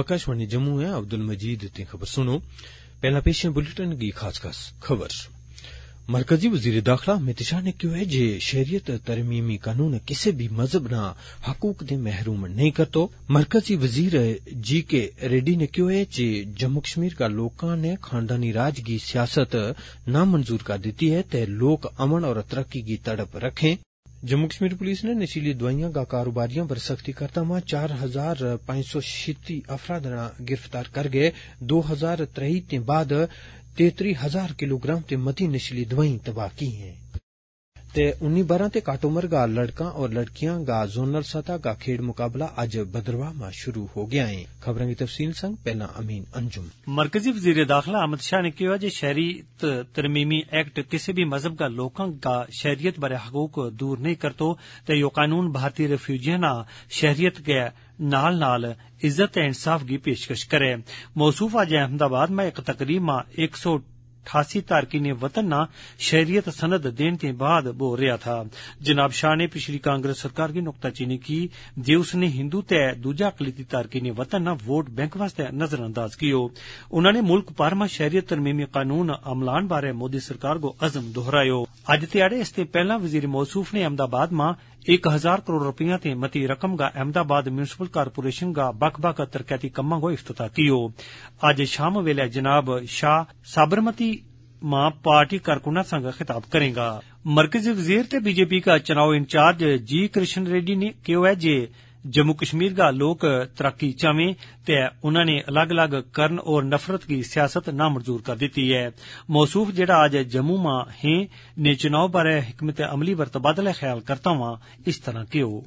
آکاشوانی جموں ہے عبد المجید تین خبر سنو پہلا پیش ہے بلٹن کی خاص خاص خبر مرکزی وزیر داخلہ امت شاہ نے کہو ہے جے شہریت ترمیمی قانون کسی بھی مذہب نہ حقوق دے محروم نہیں کرتو مرکزی وزیر جی کے ریڈی نے کہو ہے جے جمہو کشمیر کا لوکاں نے خاندانی راج کی سیاست نامنظور کر دیتی ہے تے لوک امن اور ترقی کی تڑپ رکھیں جموں کشمیر پولیس نے نشیلی دوائیاں کا کاروباریاں پر سختی کرتا چار ہزار پانچ سو شیتی افراد گرفتار کر گئے دو ہزار تر بعد تیتری ہزار کلو تے متی نشیلی دوائیں تباہ کی ہیں تے تے انی برہ اینی براہ گا لڑکا اور لڑکیاں گا زونل سطح گا کھیڑ مقابلہ بدروا ما شروع ہو گیا خبریں تفصیل سنگ پہلا امین انجم مرکزی وزیر داخلہ امت شاہ نے کہا جی شہری ترمیمی ایکٹ کسی بھی مذہب کا لوکاں کا شہریت برے حقوق دور نہیں کرتو تے یو قانون بھارتی ریفیوجیاں شہریت کے نال نال عزت انصاف کی پیشکش کرے موصوف اج جی احمد آباد میں ایک ایک تقریب میں سو اٹھاسی تارکین وطن نہ شہریت سند دینے کے بعد بول رہا تھا جناب شاہ نے پچھلی کانگریس سرکار کی نقطہ چینی کی اس نے ہندو تے دوجا اقلیتی تارکین وطن نہ ووٹ بینک واسطے نظر انداز کی نے ملک بھر میں شہریت ترمیمی قانون عملان بارے مودی سرکار کو عزم دہرایا اج تیاڑے اس سے پہلے وزیر موصوف نے احمد آباد میں ایک ہزار کروڑ روپیہ تے متی رقم گا احمد آباد میونسپل کارپوریشن گا بک بک ترکیتی کما کو افتتاح کیو اج شام ویل جناب شاہ سابرمتی ماں پارٹی کارکونا سنگ خطاب کرے گا مرکزی وزیر تے بی جے پی کا چناؤ انچارج جی کرشن ریڈی نے کہو ہے جے جم کشمیر کا لوگ ترقی تے انہوں نے الگ الگ کرن اور نفرت کی سیاست نہ منظور کر دیتی ہے موصوف جڑا آج ماں ہیں نے چناؤ بارے حکمت عملی پر تبادلہ خیال کرتا ہوں اس طرح کے ہو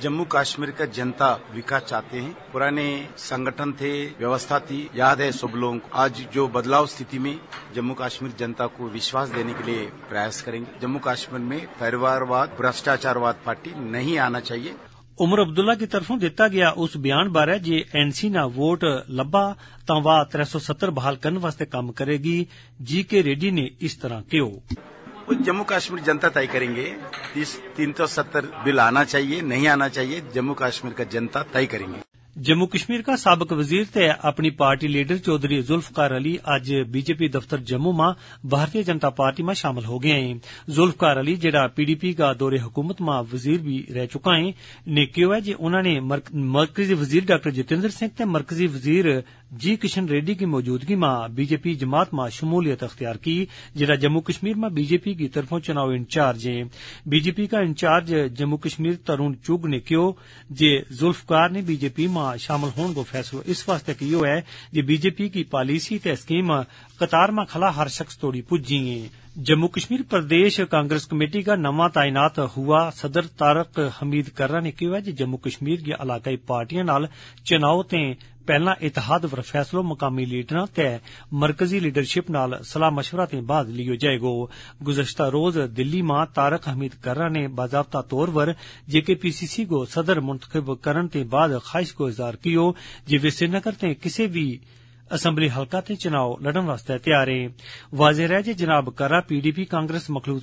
جم کشمیر کا جنتا وکاس چاہتے ہیں پرانے سنگن تھے ویوستھا تھی یاد ہے سب لوگوں کو آج جو بدلاؤ سیتی میں جم کشمیر جنتا کو وشواس دینے کے لیے پریاس کریں گے جموں کشمیر میں پیوارو برساچارو پارٹی نہیں آنا چاہیے عمر عبداللہ کی طرفوں دتا گیا اس بیان بارے جے این سی نا ووٹ لبا تا واہ تر سو ستر بحال کرنے گی جی کے ریڈی نے اس طرح کیو کریں گے تین سو ستر بل آنا چاہیے نہیں آنا چاہیے جموں کشمیر کا جنتا کریں گے کشمیر کا سابق وزیر تے اپنی پارٹی لیڈر چودھری زلفکار علی اج جے پی دفتر ماں بھارتی جنتا پارٹی میں شامل ہو گئے ہیں زلفکار علی جڑا پی ڈی پی کا دور حکومت ماں وزیر بھی رہ چکا ہے جی نے ہوا ہے انہوں نے مرکزی وزیر ڈاکٹر جتندر سنگھ تے مرکزی وزیر جی کشن ریڈی کی موجودگی میں بی جے پی جماعت میں شمولیت اختیار کی جموں کشمیر میں بی جے پی کی طرفوں چناؤ انچارج ہیں بی جے پی کا انچارج جموں کشمیر ترون چوگ نے جے زلفکار نے بی جے پی میں شامل ہونے کو فیصلہ اس واسطے کیو ہے جے بی جے پی کی پالیسی تے سکیم قطار میں کھلا ہر شخص توڑی پجی ہیں جموں کشمیر پردیش کانگریس کمیٹی کا نواں تعینات ہوا صدر تارک حمید کرا نے جموں کشمیر کی علاقائی پارٹیاں نال چناؤ تے پہلے اتحاد پر فیصلو مقامی لیڈر ترکزی لیڈرشپ نلاہ مشورہ کے بعد لے جائے گا گزشتہ روز دلی ماں تارک حمید کرا نے باضابطہ طور پر جی سی سی کو صدر منتخب کرنے بعد خواہش کو زہر کر کسی بھی اصمبلی حلقہ تی چناو لڑنے تیار پی ڈی پی کانگریس مخلوط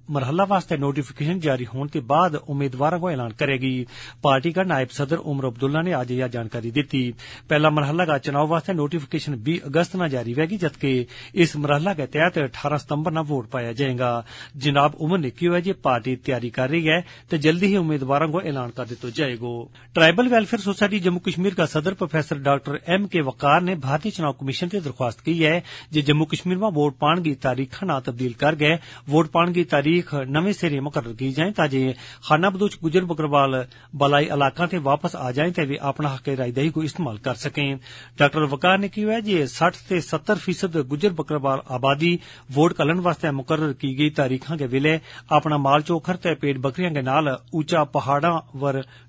مرحلہ واسطے نوٹیفکیشن جاری ہونے تے بعد امیدوار کو اعلان کرے گی پارٹی کا نائب صدر عمر عبداللہ نے اج یہ جانکاری پہلا مرحلہ کا چناؤ واسطے نوٹیفکیشن بھی اگست نہ جاری ہوئے گی جبکہ اس مرحلہ کے تحت اٹھارہ ستمبر نہ ووٹ پایا جائے گا جناب عمر نے کیوں ہے جی پارٹی تیاری کر رہی ہے تو جلدی ہی امیدوار کو اعلان کر جائے ٹرائبل ویلفیئر سوسائٹی کشمیر کا صدر پروفیسر ڈاکٹر ایم کے وقار نے بھارتی چناؤ کمیشن سے درخواست کی ہے جی جموں کشمیر میں ووٹ پان کی تاریخ نہ تبدیل کر گئے ووٹ پان کی تاریخ تاریخ نویں سرے مقرر کی جائیں تاکہ خانہ بدوچ گجر بکروال بالائی علاقہ تے واپس آ جائیں تے وی اپنا حق رائے دہی کو استعمال کر سکیں ڈاکٹر وقار نے کہا کیا جی سٹھ سے ستر فیصد گجر بکروال آبادی ووٹ کلن واسطے مقرر کی گئی تاریخاں کے ویلے اپنا مال چوکھر تے پیٹ بکریاں کے نال اونچا پہاڑاں ور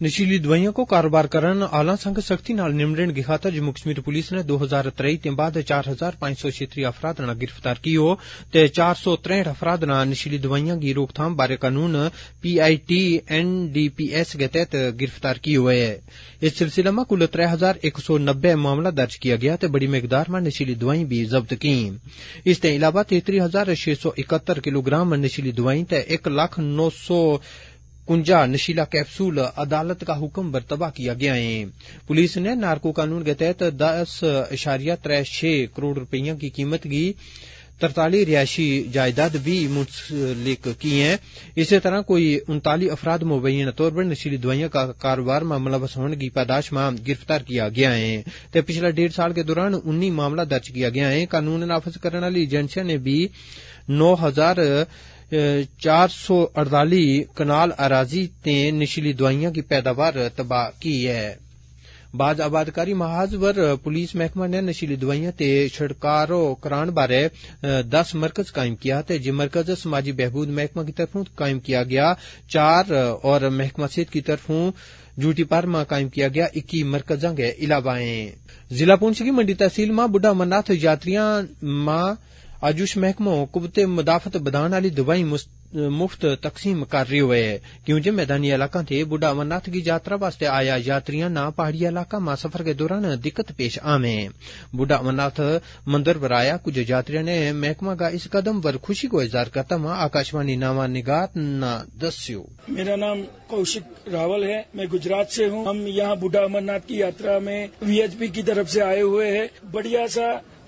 نشیلی دوائی کو کاروبار کرن آلان سنگ سختی نال گی خاطر جمو کشمیر پولیس نے دو ہزار تری کے بعد چار ہزار پانچ سو چھیتری افراد نا گرفتار کی ہو تے چار سو ترٹھ افراد نا نشیلی دوائیاں کی روک تھام بارے قانون P I T N D P S کے تحت گرفتار کی ہوئے اس سلسلے میں کل تر ہزار ایک سو نبے معاملہ درج کیا گیا تے بڑی مقدار میں نشیلی دوائیں بھی ضبط کی اسوا تتری ہزار چھ سو اکہتر کلوگرام نشیلی دوائیں تک لاکھ نو سو کنجا نشیلا کیپسول عدالت کا حکم برتبہ کیا گیا ہے پولیس نے نارکو قانون کے تحت دس اشاریہ تر چھ کروڑ روپیہ کی قیمت کی ترتالی رہائشی جائیداد بھی منسلک کی ہیں اسی طرح کوئی انتالی افراد مبینہ طور پر نشیلی دوائیاں کا کاروبار معاملہ ہونے کی پیداش میں گرفتار کیا گیا ہے پچھلے ڈیڑھ سال کے دوران انی معاملہ درج کیا گیا ہے قانون نافذ کرنے والی ایجنسیاں نے بھی نو ہزار چار سو اڑتالی کنال اراضی تے نشیلی دوائیاں کی پیداوار تباہ کی ہے بعض آبادکاری محاذ پر پولیس محکمہ نے نشیلی دوائیاں تے چھڑکارو کران بارے دس مرکز قائم کیا تے جی مرکز سماجی بہبود محکمہ کی طرف قائم کیا گیا چار اور محکمہ صحت کی طرف جوٹی پار قائم کیا گیا اکی مرکز علاوہ کی منڈی تحصیل ماں بڈھا امرناھ یاتریاں آیوش محکمہ کو مدافعت بدان والی دوائی مفت تقسیم کر رہی ہوئے کیونکہ میدانی علاقہ تھے بڈا امرناتھ کی یاترا واسطے آیا یاتری نا پہاڑی علاقہ میں سفر کے دوران دقت پیش آمے بڈھا امر نات مندر پر آیا کچھ یاتری نے محکمہ کا اس قدم پر خوشی کو اظہار ہوں آکاشوانی نام نہ دسو میرا نام کوشک راول ہے میں گجرات سے ہوں ہم یہاں بڈا امرناتھ کی یاترا میں بڑیا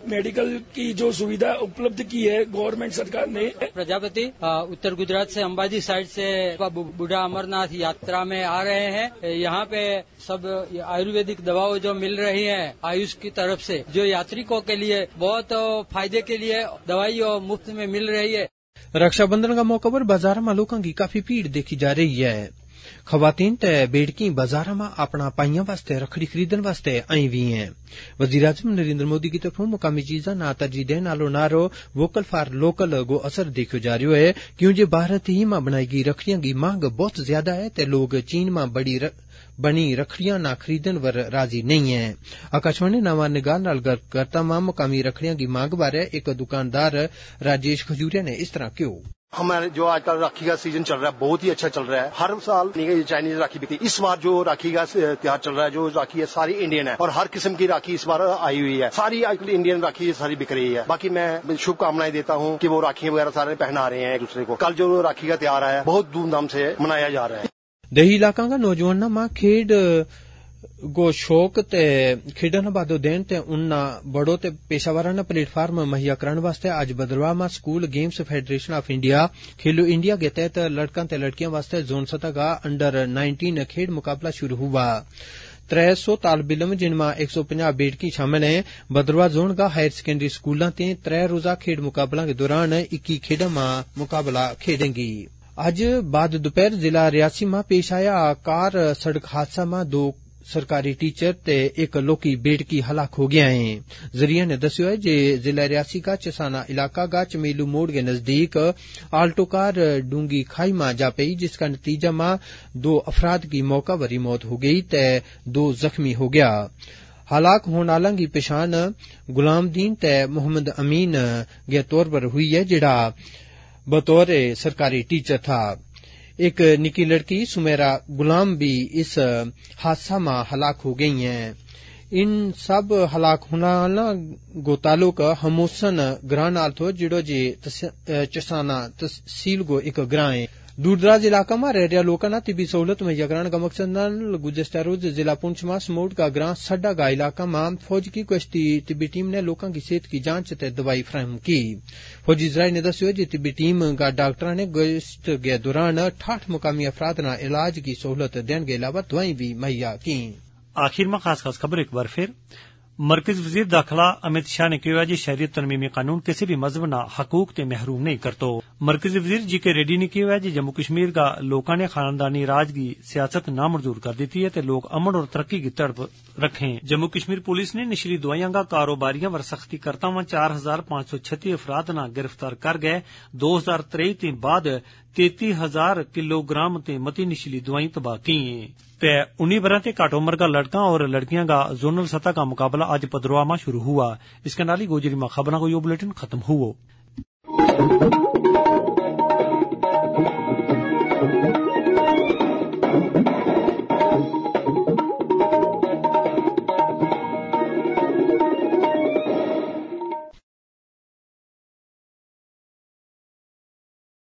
میڈیکل کی جو سویدھا اپلبدھ کی ہے گورنمنٹ سرکار نے پرجاپتی اتر گجرات سے امباجی سائڈ سے بوڑھا امرناتھ یاترا میں آ رہے ہیں یہاں پہ سب آیورویدک دواؤں جو مل رہی ہیں آیوش کی طرف سے جو یاتریوں کے لیے بہت فائدے کے لیے دوائی اور مفت میں مل رہی ہے رکشا بندھن کا موقع پر بازار میں لوگوں کی کافی پیڑ دیکھی جا رہی ہے خواتین تے بیڑکی بازار بازاراوا اپنا پائیاں واسطے رکھڑی خریدن واسطے آئی ہیں وزیر اعظم نریندر مودی کی ترف مقامی چیزاں نہ ترجیح دین آلو نارو ووکل فار لوکل گو اثر دیکھو کیوں جے بھارت ہی ماں بنائی گئی رکھڑیاں کی مانگ بہت زیادہ ہے تے لوگ چین ماں بڑی بنی رکھڑیاں نہ خریدن ور راضی نہیں ہیں آکاشوانی نما نگار نال کرتا ماں مقامی رکھڑیاں کی مانگ بارے ایک دکاندار راجیش کھجوریا نے اس طرح کیوں ہمارے جو آج کل راکھی کا سیزن چل رہا ہے بہت ہی اچھا چل رہا ہے ہر سال چائنیز راکھی بکتی اس بار جو راکھی کا تیوہار چل رہا ہے جو راکھی ہے ساری انڈین ہے اور ہر قسم کی راکھی اس بار آئی ہوئی ہے ساری آج کل انڈین راکھی ساری بک رہی ہے باقی میں کامنائیں دیتا ہوں کہ وہ راکھی وغیرہ سارے پہنا رہے ہیں ایک دوسرے کو کل جو راکھی کا تیوہار ہے بہت دھوم دام سے منایا جا رہا ہے دہی علاقہ کا نوجوانہ ماں کھیڈ گو شوق تے تے کھیڈن دین بڑو تے پیشہ تڑوتے پلیٹ فارم مہیا کرن واسطے اج Bhaderwah school games federation of India Khelo India کے تحت لڑکاں تے لڑکیاں واسطے زون سطح کا انڈر 19 کھیڈ مقابلہ شروع ہوا تر سو طالب علم جن میں ایک سو پنجہ بےڑکی شامل ہیں بدروا زون کا ہائر سیکنڈری سیکینڈری تے تر روزہ کھیڈ مقابلہ کے دوران اکی خڈا مقابلہ کھیڈیں گی اج بعد دوپہر ضلع ریاسی ریاستی پیش آیا کار سڑک حادثہ ما دو سرکاری ٹیچر تک لوہی بےٹکی ہلاک ہو گیا ہے ذریعہ نے دس ریاسی کا گھسانا علاقہ گاہ چمیلو موڑ کے نزدیک آلٹو کار ڈونگی کھائی ماں جا پئی جس کا نتیجہ ماں دو افراد کی موقع وری موت ہو گئی تے دو زخمی ہو گیا ہلاک ہونے کی پشان گلام دین تے محمد امین پر ہوئی ہے جڑا بطور سرکاری ٹیچر تھا ایک نکی لڑکی سمیرا غلام بھی اس حادثہ میں ہلاک ہو گئی ہیں ان سب ہلاک ہونا جی گو تعلق ہموسن نال تھو جڑو جی چسانا تحصیل گو اک ہے دور دراز علاقہ میں رہ رہا کا طبی سہولت مہیئ کرنے کا مقصد گزشتہ روز ضلع پنچ میں سموٹ کا گراں سڈا گاہ علاقہ میں فوج کی کشتی طبی ٹیم نے لوکوں کی صحت کی جانچ تے دوائی فراہم کی فوج ذہائی نے دسو جی طبی ٹیم کا ڈاکٹر نے گشت دوران ٹھاٹ مقامی افراد نے علاج کی سہولت دین کے علاوہ دووائی بھی مہیا کی آخر میں خاص خاص خبر ایک بار پھر مرکز وزیر داخلہ امت شاہ نے کہا جی شہری ترمیمی قانون کسی بھی مذہب نہ حقوق تے محروم نہیں کرتو مرکز وزیر جی کے ریڈی نے کہا جی جموں کشمیر کا لوکاں نے خاندانی راج کی سیاست نامزور کر دیتی ہے تے لوگ امن اور ترقی کی تڑپ رکھیں جموں کشمیر پولیس نے نشری دوائیاں کا کاروباریاں سختی ہوا چار ہزار پانچ سو چھتی افراد نہ گرفتار کر گئے دو ہزار ترئی بعد تیتی ہزار کلو گرام تے متی نیچیلی دوائیں تباہ ہیں پہ انی برہ کے کٹ عمر کا لڑکاں اور لڑکیاں کا زونل سطح کا مقابلہ آج پدرواما شروع ہوا اس کے نالی گوجری میں خبروں کو یہ بلیٹن ختم ہو